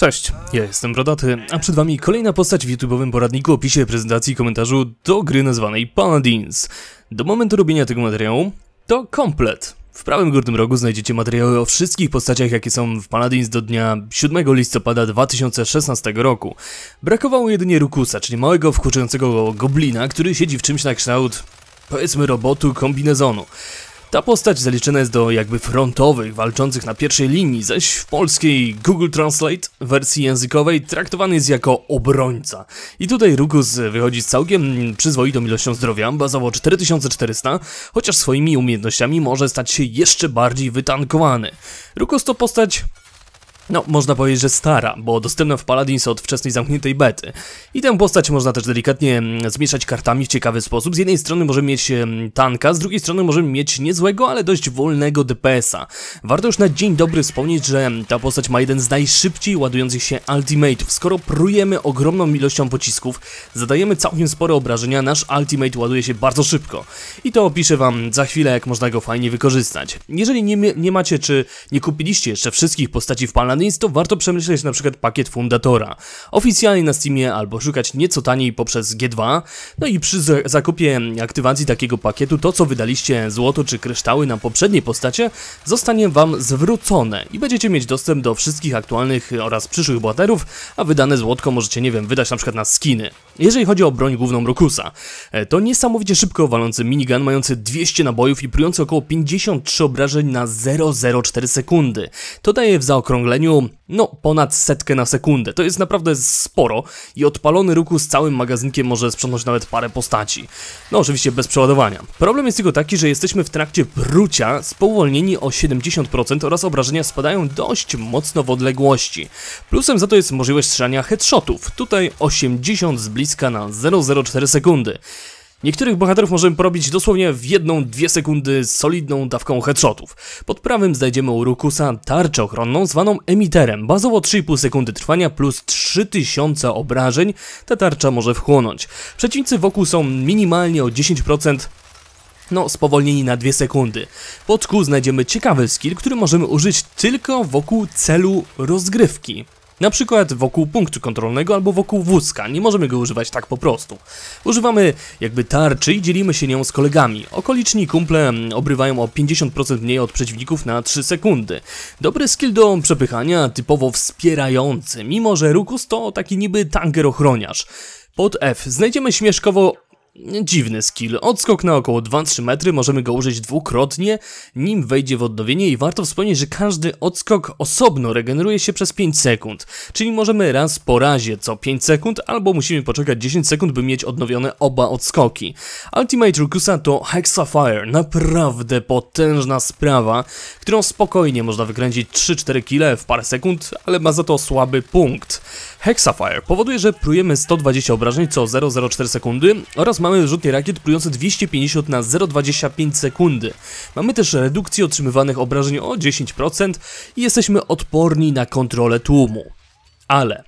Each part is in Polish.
Cześć, ja jestem Brodaty, a przed wami kolejna postać w YouTube'owym poradniku, opisie, prezentacji i komentarzu do gry nazwanej Paladins. Do momentu robienia tego materiału to komplet. W prawym górnym rogu znajdziecie materiały o wszystkich postaciach, jakie są w Paladins do dnia 7 listopada 2016 roku. Brakowało jedynie Rukusa, czyli małego, wkurczającego goblina, który siedzi w czymś na kształt, powiedzmy, robotu kombinezonu. Ta postać zaliczona jest do jakby frontowych, walczących na pierwszej linii, zaś w polskiej Google Translate wersji językowej traktowany jest jako obrońca. I tutaj Rukus wychodzi z całkiem przyzwoitą ilością zdrowia, bazowo 4400, chociaż swoimi umiejętnościami może stać się jeszcze bardziej wytankowany. Rukus to postać no, można powiedzieć, że stara, bo dostępna w Paladins od wczesnej zamkniętej bety. I tę postać można też delikatnie mm, zmieszać kartami w ciekawy sposób. Z jednej strony możemy mieć mm, tanka, z drugiej strony możemy mieć niezłego, ale dość wolnego DPS-a. Warto już na dzień dobry wspomnieć, że mm, ta postać ma jeden z najszybciej ładujących się ultimate'ów. Skoro prujemy ogromną ilością pocisków, zadajemy całkiem spore obrażenia, nasz ultimate ładuje się bardzo szybko. I to opiszę wam za chwilę, jak można go fajnie wykorzystać. Jeżeli nie, nie macie, czy nie kupiliście jeszcze wszystkich postaci w Paladins, Companies, to warto przemyśleć na przykład pakiet Fundatora. Oficjalnie na Steamie albo szukać nieco taniej poprzez G2. No i przy zakupie aktywacji takiego pakietu to co wydaliście złoto czy kryształy na poprzedniej postacie zostanie wam zwrócone i będziecie mieć dostęp do wszystkich aktualnych oraz przyszłych bohaterów, a wydane złotko możecie, nie wiem, wydać na przykład na skiny. Jeżeli chodzi o broń główną Rokusa, e, to niesamowicie szybko walący minigun mający 200 nabojów i prujący około 53 obrażeń na 0,04 sekundy. To daje w zaokrągleniu no, ponad setkę na sekundę. To jest naprawdę sporo i odpalony ruku z całym magazynkiem może sprzątnąć nawet parę postaci. No, oczywiście bez przeładowania. Problem jest tylko taki, że jesteśmy w trakcie prucia, spowolnieni o 70% oraz obrażenia spadają dość mocno w odległości. Plusem za to jest możliwość strzelania headshotów, tutaj 80 z bliska na 0,04 sekundy. Niektórych bohaterów możemy porobić dosłownie w jedną, dwie sekundy solidną dawką headshotów. Pod prawym znajdziemy u Rukusa tarczę ochronną zwaną emiterem, bazowo 3,5 sekundy trwania plus 3000 obrażeń ta tarcza może wchłonąć. Przeciwnicy wokół są minimalnie o 10% no, spowolnieni na 2 sekundy. Pod Q znajdziemy ciekawy skill, który możemy użyć tylko wokół celu rozgrywki na przykład wokół punktu kontrolnego albo wokół wózka, nie możemy go używać tak po prostu. Używamy jakby tarczy i dzielimy się nią z kolegami. Okoliczni kumple mm, obrywają o 50% mniej od przeciwników na 3 sekundy. Dobry skill do przepychania, typowo wspierający, mimo że Rukus to taki niby tanker ochroniarz. Pod F znajdziemy śmieszkowo Dziwny skill. Odskok na około 2-3 metry, możemy go użyć dwukrotnie, nim wejdzie w odnowienie i warto wspomnieć, że każdy odskok osobno regeneruje się przez 5 sekund, czyli możemy raz po razie co 5 sekund, albo musimy poczekać 10 sekund, by mieć odnowione oba odskoki. Ultimate Rukusa to Hexafire, naprawdę potężna sprawa, którą spokojnie można wykręcić 3-4 kile w parę sekund, ale ma za to słaby punkt. Hexafire powoduje, że prujemy 120 obrażeń co 0,04 sekundy oraz mamy mamy rzuty rakiet plujące 250 na 0,25 sekundy. Mamy też redukcję otrzymywanych obrażeń o 10% i jesteśmy odporni na kontrolę tłumu. Ale...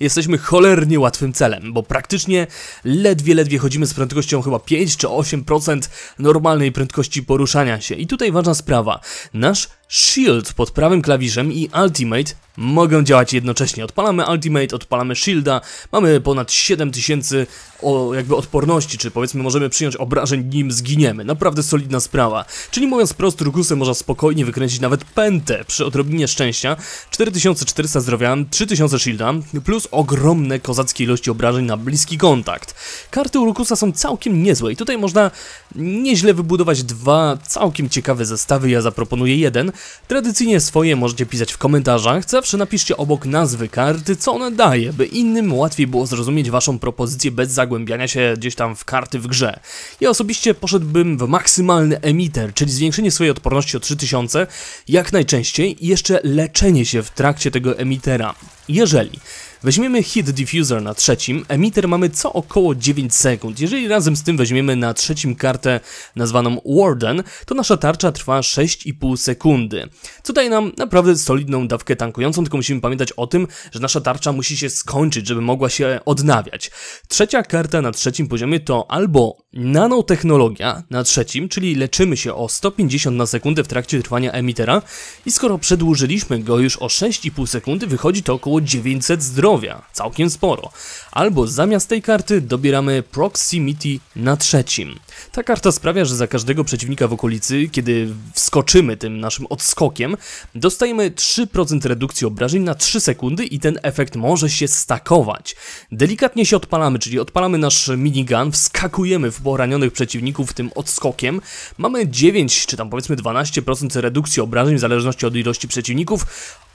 Jesteśmy cholernie łatwym celem, bo praktycznie ledwie, ledwie chodzimy z prędkością chyba 5 czy 8% normalnej prędkości poruszania się. I tutaj ważna sprawa. Nasz Shield pod prawym klawiszem i Ultimate mogą działać jednocześnie. Odpalamy Ultimate, odpalamy Shielda, mamy ponad 7000 o, jakby odporności, czy powiedzmy możemy przyjąć obrażeń nim zginiemy. Naprawdę solidna sprawa. Czyli mówiąc prosto, Rukusem można spokojnie wykręcić nawet pętę przy odrobinie szczęścia. 4400 zdrowia, 3000 Shielda, plus ogromne kozackie ilości obrażeń na bliski kontakt. Karty Rukusa są całkiem niezłe i tutaj można nieźle wybudować dwa całkiem ciekawe zestawy. Ja zaproponuję jeden, Tradycyjnie swoje możecie pisać w komentarzach, zawsze napiszcie obok nazwy karty, co ona daje, by innym łatwiej było zrozumieć waszą propozycję bez zagłębiania się gdzieś tam w karty w grze. Ja osobiście poszedłbym w maksymalny emiter, czyli zwiększenie swojej odporności o 3000, jak najczęściej i jeszcze leczenie się w trakcie tego emitera. Jeżeli Weźmiemy hit Diffuser na trzecim, emiter mamy co około 9 sekund. Jeżeli razem z tym weźmiemy na trzecim kartę nazwaną Warden, to nasza tarcza trwa 6,5 sekundy. Co daje nam naprawdę solidną dawkę tankującą, tylko musimy pamiętać o tym, że nasza tarcza musi się skończyć, żeby mogła się odnawiać. Trzecia karta na trzecim poziomie to albo nanotechnologia na trzecim, czyli leczymy się o 150 na sekundę w trakcie trwania emitera i skoro przedłużyliśmy go już o 6,5 sekundy, wychodzi to około 900 zdrowia zdrowia, całkiem sporo. Albo zamiast tej karty dobieramy Proximity na trzecim. Ta karta sprawia, że za każdego przeciwnika w okolicy, kiedy wskoczymy tym naszym odskokiem, dostajemy 3% redukcji obrażeń na 3 sekundy i ten efekt może się stakować. Delikatnie się odpalamy, czyli odpalamy nasz minigun, wskakujemy w poranionych przeciwników tym odskokiem, mamy 9 czy tam powiedzmy 12% redukcji obrażeń w zależności od ilości przeciwników,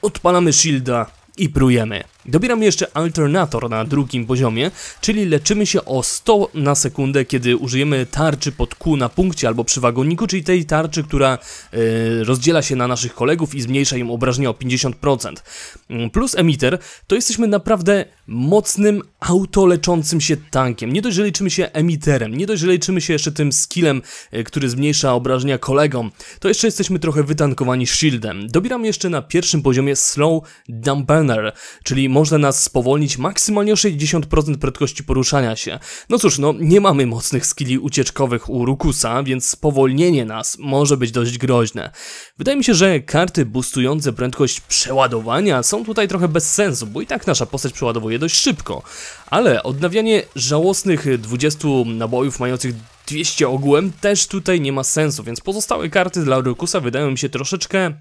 odpalamy shielda, i prujemy. Dobieram jeszcze alternator na drugim poziomie, czyli leczymy się o 100 na sekundę, kiedy użyjemy tarczy pod kół na punkcie albo przy wagoniku, czyli tej tarczy, która yy, rozdziela się na naszych kolegów i zmniejsza im obrażenia o 50%. Mm, plus emiter, to jesteśmy naprawdę mocnym, autoleczącym się tankiem. Nie dość, że liczymy się emiterem, nie dość, że liczymy się jeszcze tym skillem, yy, który zmniejsza obrażenia kolegom, to jeszcze jesteśmy trochę wytankowani shieldem. Dobieram jeszcze na pierwszym poziomie slow damper Runner, czyli można nas spowolnić maksymalnie o 60% prędkości poruszania się. No cóż, no nie mamy mocnych skilli ucieczkowych u Rukusa, więc spowolnienie nas może być dość groźne. Wydaje mi się, że karty boostujące prędkość przeładowania są tutaj trochę bez sensu, bo i tak nasza postać przeładowuje dość szybko. Ale odnawianie żałosnych 20 nabojów mających 200 ogółem też tutaj nie ma sensu, więc pozostałe karty dla Rukusa wydają mi się troszeczkę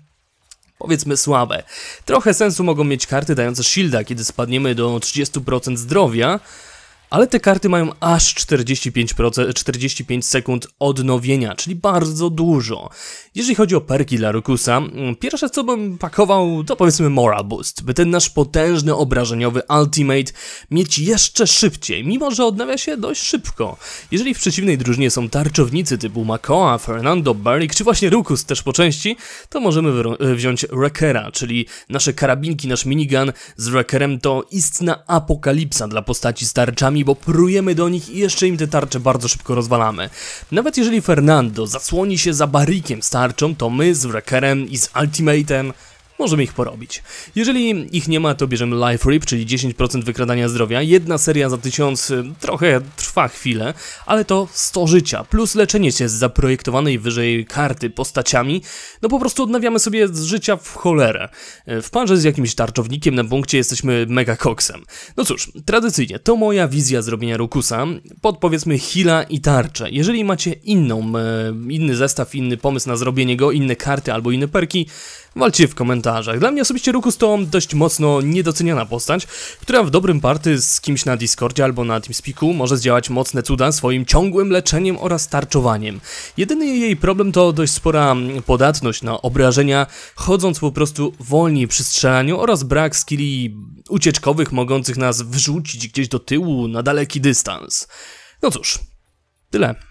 powiedzmy słabe. Trochę sensu mogą mieć karty dające shielda, kiedy spadniemy do 30% zdrowia, ale te karty mają aż 45%, 45 sekund odnowienia, czyli bardzo dużo. Jeżeli chodzi o perki dla Rukusa, mm, pierwsze co bym pakował to powiedzmy Moral Boost, by ten nasz potężny obrażeniowy Ultimate mieć jeszcze szybciej, mimo że odnawia się dość szybko. Jeżeli w przeciwnej drużynie są tarczownicy typu Makoa, Fernando, Berlik, czy właśnie Rukus też po części, to możemy e, wziąć Wreckera, czyli nasze karabinki, nasz minigun z Wreckerem to istna apokalipsa dla postaci z tarczami nimi, bo prujemy do nich i jeszcze im te tarcze bardzo szybko rozwalamy. Nawet jeżeli Fernando zasłoni się za barikiem z tarczą, to my z Wreckerem i z Ultimatem możemy ich porobić. Jeżeli ich nie ma, to bierzemy Life Rip, czyli 10% wykradania zdrowia. Jedna seria za tysiąc. Y, trochę trwa chwilę, ale to 100 życia, plus leczenie się z zaprojektowanej wyżej karty postaciami. No po prostu odnawiamy sobie z życia w cholerę. Y, w parze z jakimś tarczownikiem na punkcie jesteśmy mega koksem. No cóż, tradycyjnie, to moja wizja zrobienia Rukusa. Pod powiedzmy Hila i tarczę. Jeżeli macie inną, y, inny zestaw, inny pomysł na zrobienie go, inne karty albo inne perki, Walcie w komentarzach. Dla mnie osobiście Rukus to dość mocno niedoceniana postać, która w dobrym party z kimś na Discordzie albo na TeamSpeaku może zdziałać mocne cuda swoim ciągłym leczeniem oraz tarczowaniem. Jedyny jej problem to dość spora mm, podatność na obrażenia, chodząc po prostu wolniej przy strzelaniu oraz brak skilli ucieczkowych mogących nas wrzucić gdzieś do tyłu na daleki dystans. No cóż, tyle.